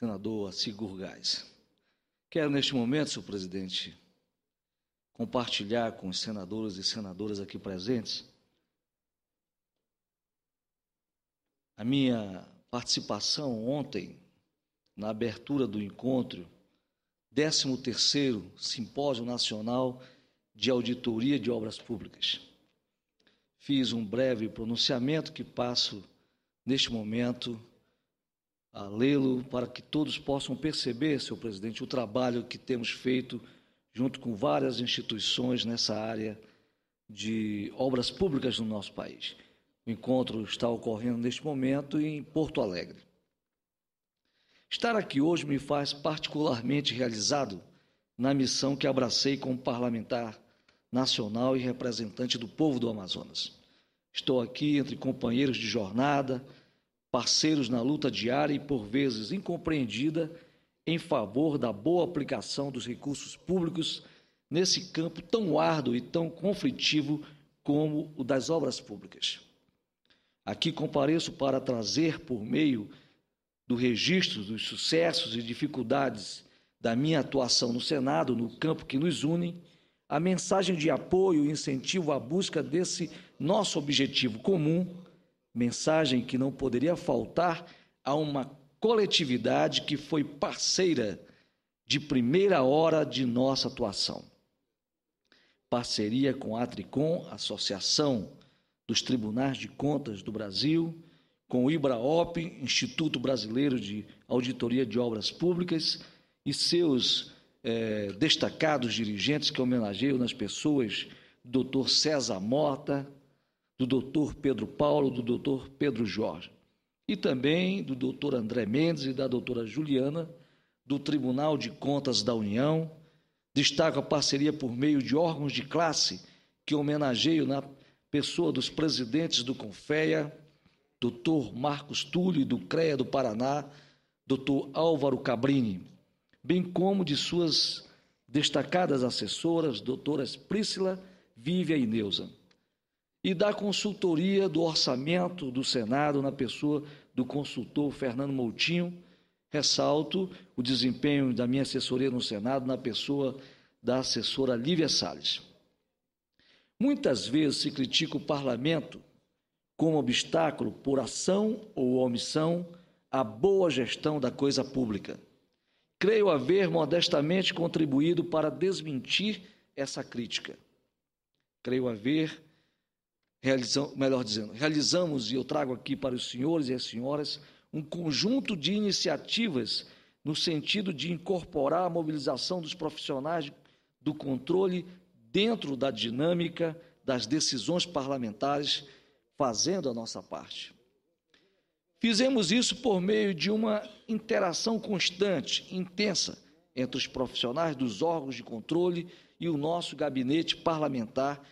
senador Sigur Gás. Quero, neste momento, senhor presidente, compartilhar com os senadores e senadoras aqui presentes a minha participação ontem na abertura do encontro 13º Simpósio Nacional de Auditoria de Obras Públicas. Fiz um breve pronunciamento que passo neste momento a lê-lo para que todos possam perceber, senhor presidente, o trabalho que temos feito junto com várias instituições nessa área de obras públicas no nosso país. O encontro está ocorrendo neste momento em Porto Alegre. Estar aqui hoje me faz particularmente realizado na missão que abracei como parlamentar nacional e representante do povo do Amazonas. Estou aqui entre companheiros de jornada, parceiros na luta diária e por vezes incompreendida em favor da boa aplicação dos recursos públicos nesse campo tão árduo e tão conflitivo como o das obras públicas. Aqui compareço para trazer, por meio do registro dos sucessos e dificuldades da minha atuação no Senado, no campo que nos une, a mensagem de apoio e incentivo à busca desse nosso objetivo comum mensagem que não poderia faltar a uma coletividade que foi parceira de primeira hora de nossa atuação. Parceria com a Tricom, Associação dos Tribunais de Contas do Brasil, com o IBRAOP, Instituto Brasileiro de Auditoria de Obras Públicas, e seus eh, destacados dirigentes que homenageiam nas pessoas, Dr. César Mota, do doutor Pedro Paulo, do doutor Pedro Jorge, e também do doutor André Mendes e da doutora Juliana, do Tribunal de Contas da União. Destaco a parceria por meio de órgãos de classe que homenageio na pessoa dos presidentes do Confeia, doutor Marcos Túlio do CREA do Paraná, doutor Álvaro Cabrini, bem como de suas destacadas assessoras, doutoras Priscila, Vívia e Neuza e da consultoria do orçamento do Senado na pessoa do consultor Fernando Moutinho. Ressalto o desempenho da minha assessoria no Senado na pessoa da assessora Lívia Salles. Muitas vezes se critica o parlamento como obstáculo por ação ou omissão à boa gestão da coisa pública. Creio haver modestamente contribuído para desmentir essa crítica. Creio haver realizamos, melhor dizendo, realizamos, e eu trago aqui para os senhores e as senhoras, um conjunto de iniciativas no sentido de incorporar a mobilização dos profissionais do controle dentro da dinâmica das decisões parlamentares, fazendo a nossa parte. Fizemos isso por meio de uma interação constante, intensa, entre os profissionais dos órgãos de controle e o nosso gabinete parlamentar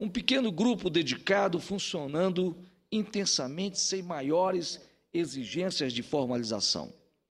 um pequeno grupo dedicado funcionando intensamente sem maiores exigências de formalização.